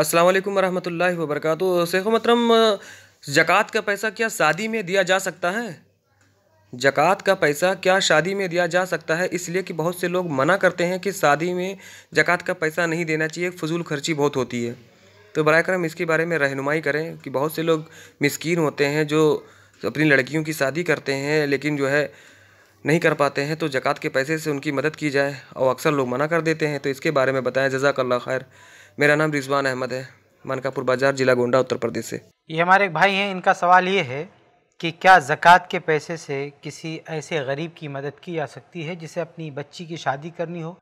अस्सलाम वालेकुम रहमतुल्लाहि व बरकातहू शेख मतरम जक़ात का पैसा क्या शादी में दिया जा सकता है जक़ात का पैसा क्या शादी में दिया जा सकता है इसलिए कि बहुत से लोग मना करते हैं कि शादी में जक़ात का पैसा नहीं देना चाहिए फजूल खर्ची बहुत होती है तो बर करम इसके बारे में रहनुमाई करें कि बहुत से लोग मस्किन होते हैं जो अपनी लड़कियों की शादी करते हैं लेकिन जो है नहीं कर पाते हैं तो जक़ात के पैसे से उनकी मदद की जाए और अक्सर लोग मना कर देते हैं तो इसके बारे में बताएं जजाकल्ला खैर मेरा नाम रिजवान अहमद है मनकापुर बाजार जिला गोंडा उत्तर प्रदेश से ये हमारे एक भाई हैं इनका सवाल ये है कि क्या ज़क़़त के पैसे से किसी ऐसे गरीब की मदद की जा सकती है जिसे अपनी बच्ची की शादी करनी हो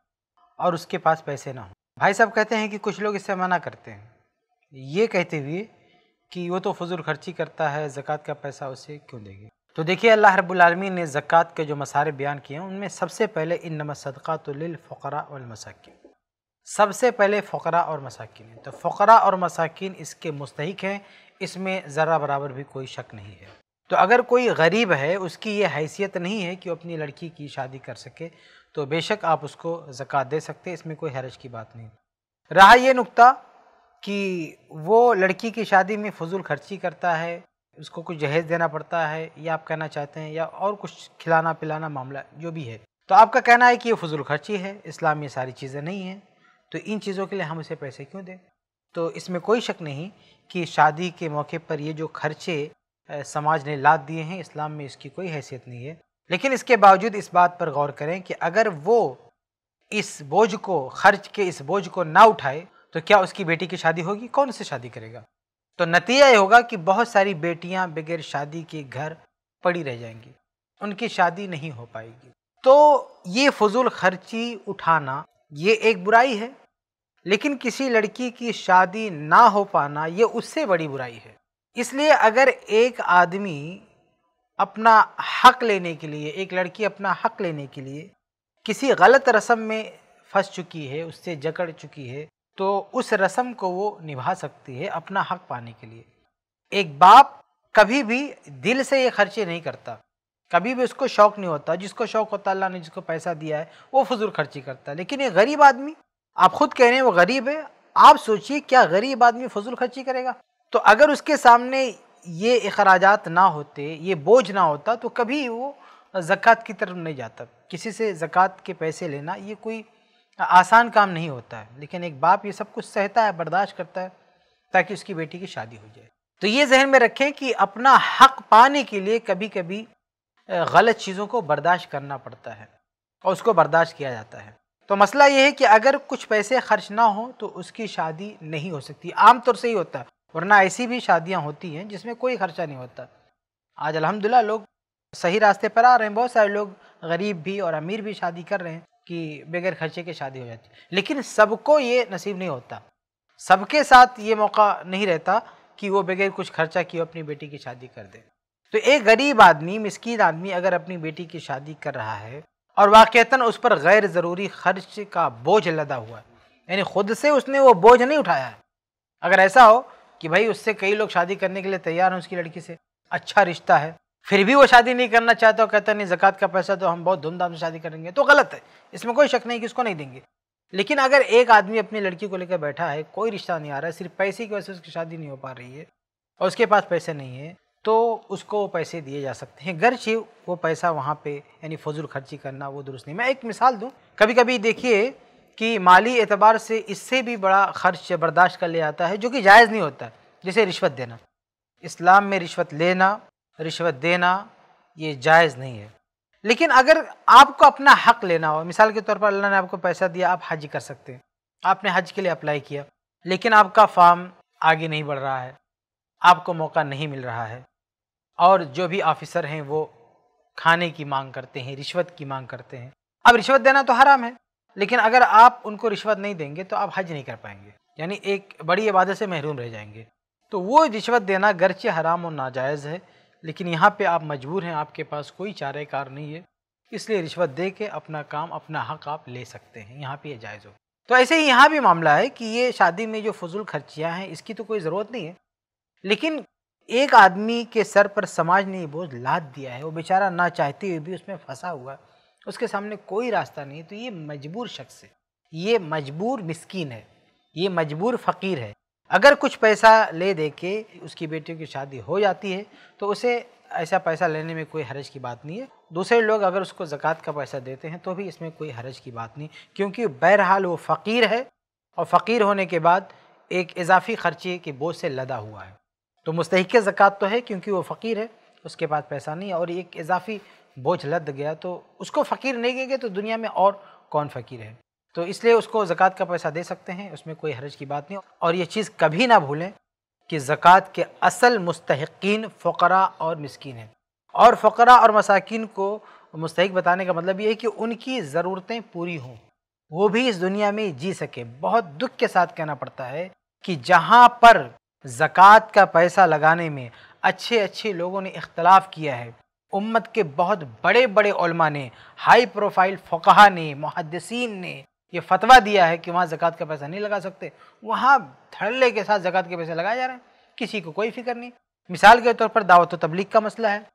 और उसके पास पैसे ना हो भाई साहब कहते हैं कि कुछ लोग इससे मना करते हैं ये कहते हुए कि वो तो फजूल खर्ची करता है ज़क़़त का पैसा उसे क्यों देगी तो देखिए अल्लाह रबालमी ने ज़क़़त के जो मसारे बयान किए हैं उनमें सबसे पहले इन नमसदक़ातफ़रा मसाकिन सबसे पहले फ़करा और मसाकिन तो फ़करा और मसाकिन इसके मुस्तक हैं इसमें ज़रा बराबर भी कोई शक नहीं है तो अगर कोई गरीब है उसकी ये हैसियत नहीं है कि वो अपनी लड़की की शादी कर सके तो बेशक आप उसको ज़क़़त दे सकते इसमें कोई हरज की बात नहीं रहा ये नुकता कि वो लड़की की शादी में फजूल खर्ची करता है उसको कुछ जहेज़ देना पड़ता है या आप कहना चाहते हैं या और कुछ खिलाना पिलाना मामला जो भी है तो आपका कहना है कि ये फजूल खर्ची है इस्लाम ये सारी चीज़ें नहीं हैं तो इन चीज़ों के लिए हम उसे पैसे क्यों दें तो इसमें कोई शक नहीं कि शादी के मौके पर ये जो खर्चे समाज ने लाद दिए हैं इस्लाम में इसकी कोई हैसियत नहीं है लेकिन इसके बावजूद इस बात पर गौर करें कि अगर वो इस बोझ को खर्च के इस बोझ को ना उठाए तो क्या उसकी बेटी की शादी होगी कौन से शादी करेगा तो नतीजा ये होगा कि बहुत सारी बेटियां बगैर शादी के घर पड़ी रह जाएंगी उनकी शादी नहीं हो पाएगी तो ये फजूल खर्ची उठाना ये एक बुराई है लेकिन किसी लड़की की शादी ना हो पाना ये उससे बड़ी बुराई है इसलिए अगर एक आदमी अपना हक लेने के लिए एक लड़की अपना हक लेने के लिए किसी गलत रस्म में फंस चुकी है उससे जकड़ चुकी है तो उस रस्म को वो निभा सकती है अपना हक पाने के लिए एक बाप कभी भी दिल से ये खर्चे नहीं करता कभी भी उसको शौक नहीं होता जिसको शौक होता अल्लाह ने जिसको पैसा दिया है वो फजूल खर्ची करता है लेकिन ये गरीब आदमी आप खुद कह रहे हैं वो गरीब है आप सोचिए क्या गरीब आदमी फजूल खर्ची करेगा तो अगर उसके सामने ये अखराज ना होते ये बोझ ना होता तो कभी वो ज़क़़त की तरफ नहीं जाता किसी से ज़क़़त के पैसे लेना ये कोई आसान काम नहीं होता है लेकिन एक बाप ये सब कुछ सहता है बर्दाश्त करता है ताकि उसकी बेटी की शादी हो जाए तो ये जहन में रखें कि अपना हक पाने के लिए कभी कभी गलत चीज़ों को बर्दाश्त करना पड़ता है और उसको बर्दाश्त किया जाता है तो मसला ये है कि अगर कुछ पैसे खर्च ना हो तो उसकी शादी नहीं हो सकती आमतौर से ही होता है वरना ऐसी भी शादियाँ होती हैं जिसमें कोई खर्चा नहीं होता आज अलहमदिल्ला लोग सही रास्ते पर आ रहे हैं बहुत सारे लोग गरीब भी और अमीर भी शादी कर रहे हैं कि बगैर खर्चे के शादी हो जाती है लेकिन सबको ये नसीब नहीं होता सबके साथ ये मौका नहीं रहता कि वो बगैर कुछ खर्चा किए अपनी बेटी की शादी कर दे तो एक गरीब आदमी मिसकीन आदमी अगर अपनी बेटी की शादी कर रहा है और वाक़ता उस पर गैर ज़रूरी खर्च का बोझ लदा हुआ है यानी ख़ुद से उसने वो बोझ नहीं उठाया है अगर ऐसा हो कि भाई उससे कई लोग शादी करने के लिए तैयार हैं उसकी लड़की से अच्छा रिश्ता है फिर भी वो शादी नहीं करना चाहता और कहता नहीं जक़ात का पैसा तो हम बहुत धूमधाम से शादी करेंगे तो गलत है इसमें कोई शक नहीं कि उसको नहीं देंगे लेकिन अगर एक आदमी अपनी लड़की को लेकर बैठा है कोई रिश्ता नहीं आ रहा है सिर्फ पैसे की वजह से उसकी शादी नहीं हो पा रही है और उसके पास पैसे नहीं है तो उसको पैसे दिए जा सकते हैं गर्चे वो पैसा वहाँ पे यानी फजूल खर्ची करना वो दुरुस्त नहीं मैं एक मिसाल दूँ कभी कभी देखिए कि माली एतबार से इससे भी बड़ा खर्च बर्दाश्त कर लिया जाता है जो कि जायज़ नहीं होता जैसे रिश्वत देना इस्लाम में रिश्वत लेना रिश्वत देना ये जायज़ नहीं है लेकिन अगर आपको अपना हक लेना हो मिसाल के तौर पर अल्लाह ने आपको पैसा दिया आप हज कर सकते हैं आपने हज के लिए अप्लाई किया लेकिन आपका फार्म आगे नहीं बढ़ रहा है आपको मौका नहीं मिल रहा है और जो भी ऑफिसर हैं वो खाने की मांग करते हैं रिश्वत की मांग करते हैं अब रिश्वत देना तो हराम है लेकिन अगर आप उनको रिश्वत नहीं देंगे तो आप हज नहीं कर पाएंगे यानी एक बड़ी इबादत से महरूम रह जाएंगे तो वो रिश्वत देना गरचे हराम और नाजायज़ है लेकिन यहाँ पे आप मजबूर हैं आपके पास कोई चारेकार नहीं है इसलिए रिश्वत दे के अपना काम अपना हक आप ले सकते हैं यहाँ पर यह जायज़ हो तो ऐसे ही यहाँ भी मामला है कि ये शादी में जो फजूल खर्चियाँ हैं इसकी तो कोई ज़रूरत नहीं है लेकिन एक आदमी के सर पर समाज ने बोझ लाद दिया है वो बेचारा ना चाहते हुए भी उसमें फंसा हुआ है उसके सामने कोई रास्ता नहीं तो ये मजबूर शख्स है ये मजबूर मिस्किन है ये मजबूर फ़कीर है अगर कुछ पैसा ले दे के उसकी बेटियों की शादी हो जाती है तो उसे ऐसा पैसा लेने में कोई हरज की बात नहीं है दूसरे लोग अगर उसको ज़क़़त का पैसा देते हैं तो भी इसमें कोई हरज की बात नहीं क्योंकि बहरहाल वो फ़कीर है और फ़कीर होने के बाद एक इजाफी खर्चे के बोझ से लदा हुआ है तो मुस्तक ज़क़़त तो है क्योंकि वो फ़कीर है उसके पास पैसा नहीं और एक इजाफी बोझ लद गया तो उसको फ़कीर नहीं देंगे तो दुनिया में और कौन फ़कीर है तो इसलिए उसको ज़क़़त का पैसा दे सकते हैं उसमें कोई हरज की बात नहीं और ये चीज़ कभी ना भूलें कि ज़क़़त के असल मुस्तकिन फ़करा और मस्किन हैं और फ़करा और मसाकिन को मुस्तक बताने का मतलब ये है कि उनकी ज़रूरतें पूरी हों वो भी इस दुनिया में जी सके बहुत दुख के साथ कहना पड़ता है कि जहाँ पर ज़क़़त का पैसा लगाने में अच्छे अच्छे लोगों ने इख्तलाफ किया है उम्मत के बहुत बड़े बड़े ने हाई प्रोफाइल फ़कहा ने मुहदसिन ने यह फतवा दिया है कि वहाँ ज़क़़त का पैसा नहीं लगा सकते वहाँ धड़ल्ले के साथ ज़क़़त के पैसे लगाए जा रहे हैं किसी को कोई फिक्र नहीं मिसाल के तौर पर दावत तबलीग का मसला है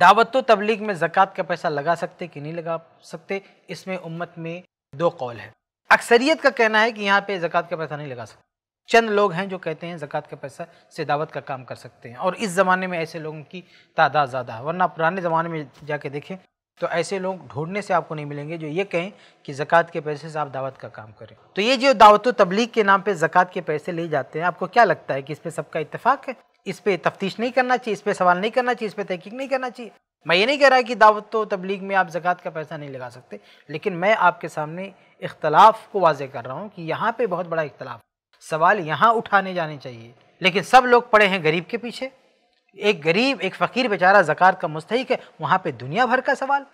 दावत तबलीग में ज़क़़त का पैसा लगा सकते कि नहीं लगा सकते इसमें उम्मत में दो कौल है अक्सरियत का कहना है कि यहाँ पे ज़क़़त का पैसा नहीं लगा सकते चंद लोग हैं जो कहते हैं ज़क़़त का पैसा से दावत का काम कर सकते हैं और इस ज़माने में ऐसे लोगों की तादाद ज़्यादा है वरना पुराने ज़माने में जाके देखें तो ऐसे लोग ढूंढने से आपको नहीं मिलेंगे जो ये कहें कि ज़क़़त के पैसे से आप दावत का काम करें तो ये जो दावत तबलीग के नाम पर ज़क़़त के पैसे ले जाते हैं आपको क्या लगता है कि इस पर सबका इतफाक़ है इस पर तफ्तीश नहीं करना चाहिए इस पर सवाल नहीं करना चाहिए इस पर तहकीक नहीं करना चाहिए मैं ये नहीं कह रहा कि दावत तो तबलीग में आप ज़क़़त का पैसा नहीं लगा सकते लेकिन मैं आपके सामने इख्तलाफ को वाजे कर रहा हूँ कि यहाँ पर बहुत बड़ा इख्तलाफ सवाल यहाँ उठाने जाने चाहिए लेकिन सब लोग पड़े हैं गरीब के पीछे एक गरीब एक फ़कीर बेचारा ज़क़़त का मुस्तक है वहाँ पर दुनिया भर का सवाल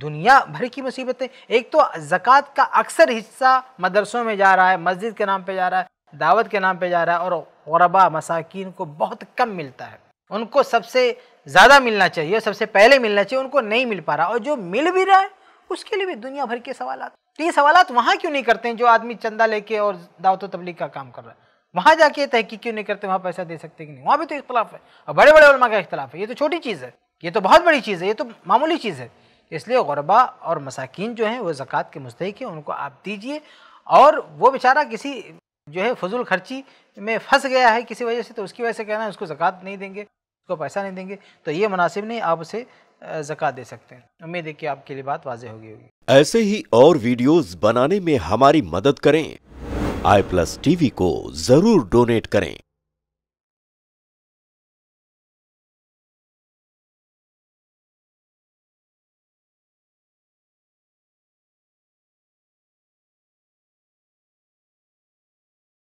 दुनिया भर की मुसीबतें एक तो ज़क़़त का अक्सर हिस्सा मदरसों में जा रहा है मस्जिद के नाम पर जा रहा है दावत के नाम पर जा रहा है और गरबा मसाकिन को बहुत कम मिलता है उनको सबसे ज़्यादा मिलना चाहिए सबसे पहले मिलना चाहिए उनको नहीं मिल पा रहा और जो मिल भी रहा है उसके लिए भी दुनिया भर के सवाल आते हैं तो ये सवाल वहाँ क्यों नहीं करते हैं जो आदमी चंदा लेके और दावत तबलीग का काम कर रहा है वहाँ जाके तहकीक क्यों नहीं करते वहाँ पैसा दे सकते कि नहीं वहाँ भी तो इख्तलाफ है और बड़े बड़े उलमा का इख्तलाफ है ये तो छोटी चीज़ है ये तो बहुत बड़ी चीज़ है ये तो मामूली चीज़ है इसलिए गरबा और मसाकिन जो हैं वो ज़क़़त के मुस्तक हैं उनको आप दीजिए और वो बेचारा किसी जो है फजूल खर्ची में फंस गया है किसी वजह से तो उसकी वजह से कहना है उसको ज़क़़त नहीं देंगे उसको पैसा नहीं देंगे तो ये मुनासिब नहीं आप उसे ज़क़़त दे सकते हैं उम्मीद है कि आपके लिए बात होगी होगी ऐसे ही और वीडियोस बनाने में हमारी मदद करें आई प्लस टीवी को ज़रूर डोनेट करें